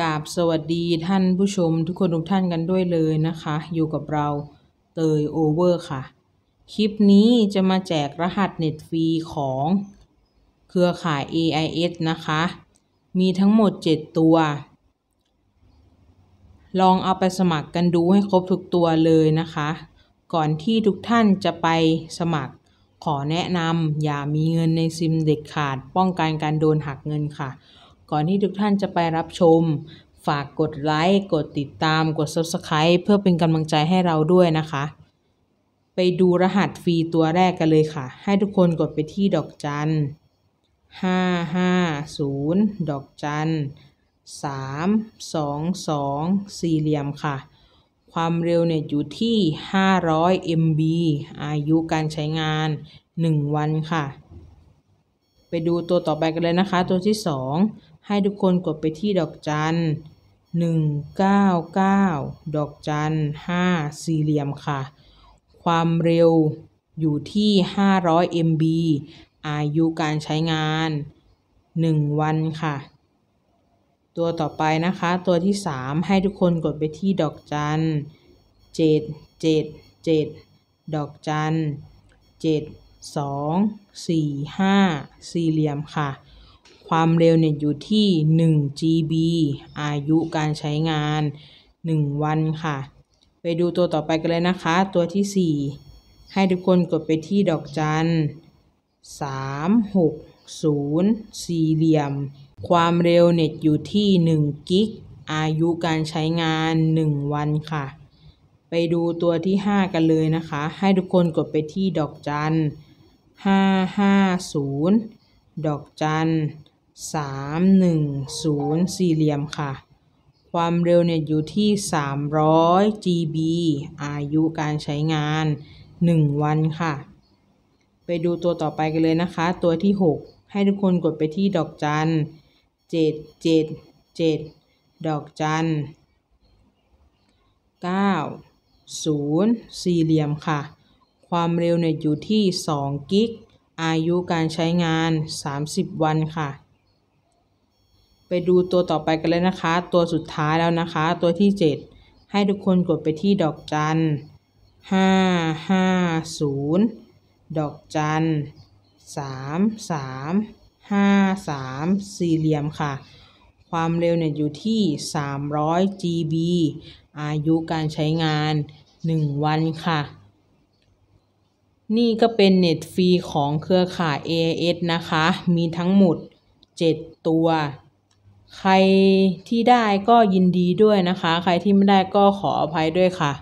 กราบสวัสดีท่านผู้ชมทุกคนทุกท่านกันด้วยเลยนะคะ อยู่กับเราเตยโอเวอร์ค่ะ คลิปนี้จะมาแจกรหัสเน็ตฟรีของเครือข่าย AIS นะคะ มีทั้งหมด 7 ตัว ลองเอาไปสมัครกันดูให้ครบทุกตัวเลยนะคะ ก่อนที่ทุกท่านจะไปสมัครขอแนะนำอย่ามีเงินในซิมเด็กขาดป้องกันการโดนหักเงินค่ะก่อนที่ทุกท่านจะไปรับชม ฝากกดไลค์ กดติดตาม กด Subscribe เพื่อเป็นกำลังใจให้เราด้วยนะคะ ไปดูรหัสฟรีตัวแรกกันเลยค่ะ ให้ทุกคนกดไปที่ดอกจันห้าห้าศูนย์ดอกจันสามสองสองสี่เหลี่ยมค่ะ ความเร็วเนี่ยอยู่ที่ 500 MB อายุการใช้งาน 1 วันค่ะ ไปดูตัวต่อไปกันเลยนะคะ ตัวที่ 2ให้ทุกคนกดไปที่ดอกจันหนึ่งเก้าเก้าดอกจันห้าสี่เหลี่ยมค่ะ ความเร็วอยู่ที่ 500 MB อายุการใช้งาน 1 วันค่ะ ตัวต่อไปนะคะ ตัวที่ 3 ให้ทุกคนกดไปที่ดอกจันเจ็ดเจ็ดเจ็ดดอกจันเจ็ดสองสี่ห้าสี่เหลี่ยมค่ะความเร็วเนี่ยอยู่ที่1 GB อายุการใช้งาน 1 วันค่ะ ไปดูตัวต่อไปกันเลยนะคะ ตัวที่ 4 ให้ทุกคนกดไปที่ดอกจัน3 6 0สี่เหลี่ยม ความเร็วเน็ตอยู่ที่1กิก อายุการใช้งาน 1 วันค่ะ ไปดูตัวที่ 5 กันเลยนะคะ ให้ทุกคนกดไปที่ดอกจัน5 5 0 ดอกจันสามหนึ่งศูนย์สี่เหลี่ยมค่ะ ความเร็วเนี่ยอยู่ที่สามร้อย GB อายุการใช้งานหนึ่งวันค่ะ ไปดูตัวต่อไปกันเลยนะคะ ตัวที่หกให้ทุกคนกดไปที่ดอกจันเจ็ดเจ็ดเจ็ดดอกจันเก้าศูนย์สี่เหลี่ยมค่ะ ความเร็วเนี่ยอยู่ที่สองกิก อายุการใช้งานสามิบวันค่ะไปดูตัวต่อไปกันเลยนะคะ ตัวสุดท้ายแล้วนะคะ ตัวที่ 7 ให้ทุกคนกดไปที่ดอกจันห้าห้าศูนย์ดอกจันสามสามห้าสามสี่เหลี่ยมค่ะ ความเร็วเนี่ยอยู่ที่ 300 GB อายุการใช้งาน 1 วันค่ะ นี่ก็เป็นเน็ตฟรีของเครือข่าย AIS นะคะ มีทั้งหมด 7 ตัวใครที่ได้ก็ยินดีด้วยนะคะ ใครที่ไม่ได้ก็ขออภัยด้วยค่ะ